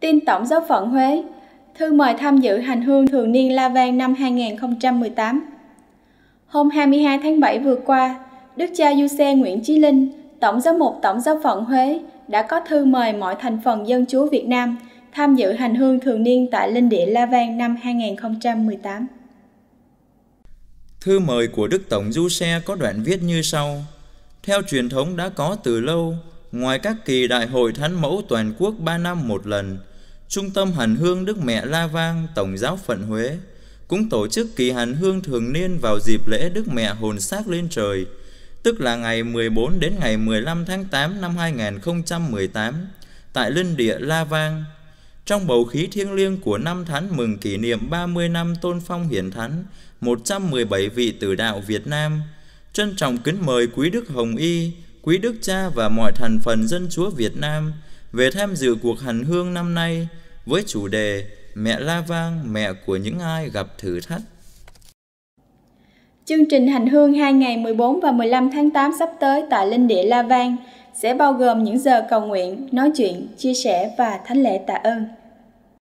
Tin Tổng giáo phận Huế, thư mời tham dự hành hương thường niên La Vang năm 2018. Hôm 22 tháng 7 vừa qua, Đức cha Du Xe Nguyễn Chí Linh, Tổng giám mục Tổng giáo phận Huế đã có thư mời mọi thành phần dân chúa Việt Nam tham dự hành hương thường niên tại linh địa La Vang năm 2018. Thư mời của Đức Tổng Du Xe có đoạn viết như sau. Theo truyền thống đã có từ lâu, ngoài các kỳ đại hội thánh mẫu toàn quốc 3 năm một lần – Trung tâm Hàn Hương Đức Mẹ La Vang Tổng giáo phận Huế cũng tổ chức kỳ Hàn Hương thường niên vào dịp lễ Đức Mẹ Hồn Xác Lên Trời, tức là ngày 14 đến ngày 15 tháng 8 năm 2018 tại Linh Địa La Vang. Trong bầu khí thiêng liêng của năm tháng mừng kỷ niệm 30 năm Tôn Phong Hiển Thánh, 117 vị tử đạo Việt Nam, trân trọng kính mời Quý Đức Hồng Y, Quý Đức Cha và mọi thành phần dân chúa Việt Nam – về tham dự cuộc hành hương năm nay với chủ đề Mẹ La Vang, mẹ của những ai gặp thử thách. Chương trình hành hương hai ngày 14 và 15 tháng 8 sắp tới tại Linh Địa La Vang sẽ bao gồm những giờ cầu nguyện, nói chuyện, chia sẻ và thánh lễ tạ ơn.